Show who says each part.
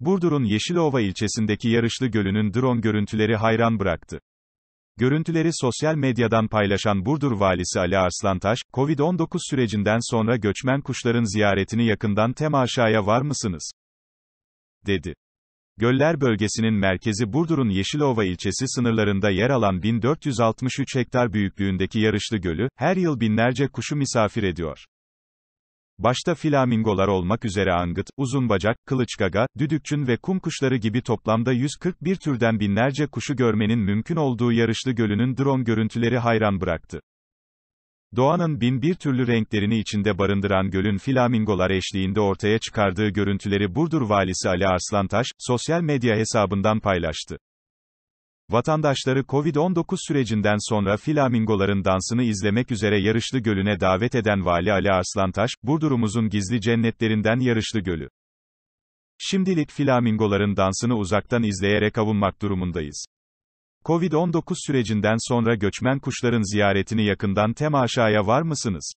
Speaker 1: Burdur'un Yeşilova ilçesindeki Yarışlı Gölü'nün drone görüntüleri hayran bıraktı. Görüntüleri sosyal medyadan paylaşan Burdur valisi Ali Arslantaş, Covid-19 sürecinden sonra göçmen kuşların ziyaretini yakından tem aşağıya var mısınız? dedi. Göller bölgesinin merkezi Burdur'un Yeşilova ilçesi sınırlarında yer alan 1463 hektar büyüklüğündeki Yarışlı Gölü, her yıl binlerce kuşu misafir ediyor. Başta flamingolar olmak üzere angıt, uzunbacak, kılıçgaga, düdükçün ve kum kuşları gibi toplamda 141 türden binlerce kuşu görmenin mümkün olduğu Yarışlı Gölü'nün drone görüntüleri hayran bıraktı. Doğanın bin bir türlü renklerini içinde barındıran gölün flamingolar eşliğinde ortaya çıkardığı görüntüleri Burdur Valisi Ali Arslantaş, sosyal medya hesabından paylaştı. Vatandaşları Covid-19 sürecinden sonra flamingoların dansını izlemek üzere Yarışlı Gölü'ne davet eden Vali Ali Arslantaş, Burdur'umuzun gizli cennetlerinden Yarışlı Gölü. Şimdilik flamingoların dansını uzaktan izleyerek avunmak durumundayız. Covid-19 sürecinden sonra göçmen kuşların ziyaretini yakından temaşaya var mısınız?